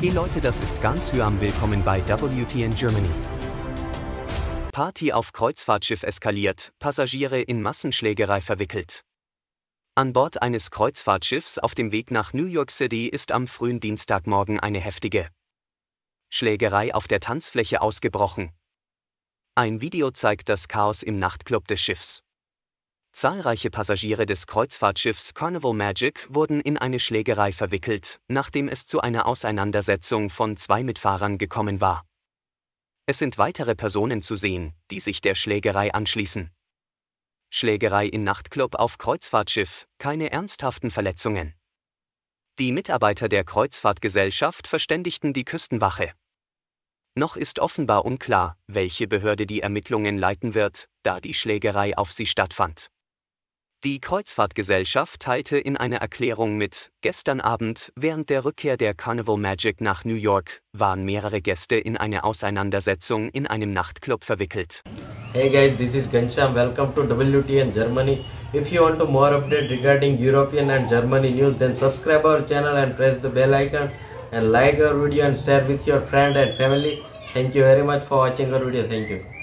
Hey Leute, das ist ganz Hyam. Willkommen bei WTN Germany. Party auf Kreuzfahrtschiff eskaliert, Passagiere in Massenschlägerei verwickelt. An Bord eines Kreuzfahrtschiffs auf dem Weg nach New York City ist am frühen Dienstagmorgen eine heftige Schlägerei auf der Tanzfläche ausgebrochen. Ein Video zeigt das Chaos im Nachtclub des Schiffs. Zahlreiche Passagiere des Kreuzfahrtschiffs Carnival Magic wurden in eine Schlägerei verwickelt, nachdem es zu einer Auseinandersetzung von zwei Mitfahrern gekommen war. Es sind weitere Personen zu sehen, die sich der Schlägerei anschließen. Schlägerei in Nachtclub auf Kreuzfahrtschiff, keine ernsthaften Verletzungen. Die Mitarbeiter der Kreuzfahrtgesellschaft verständigten die Küstenwache. Noch ist offenbar unklar, welche Behörde die Ermittlungen leiten wird, da die Schlägerei auf sie stattfand. Die Kreuzfahrtgesellschaft teilte in einer Erklärung mit, gestern Abend, während der Rückkehr der Carnival Magic nach New York, waren mehrere Gäste in eine Auseinandersetzung in einem Nachtclub verwickelt. Hey guys, this is Gansham. Welcome to WTN Germany. If you want to more update regarding European and Germany news, then subscribe our channel and press the bell icon and like our video and share with your friend and family. Thank you very much for watching our video. Thank you.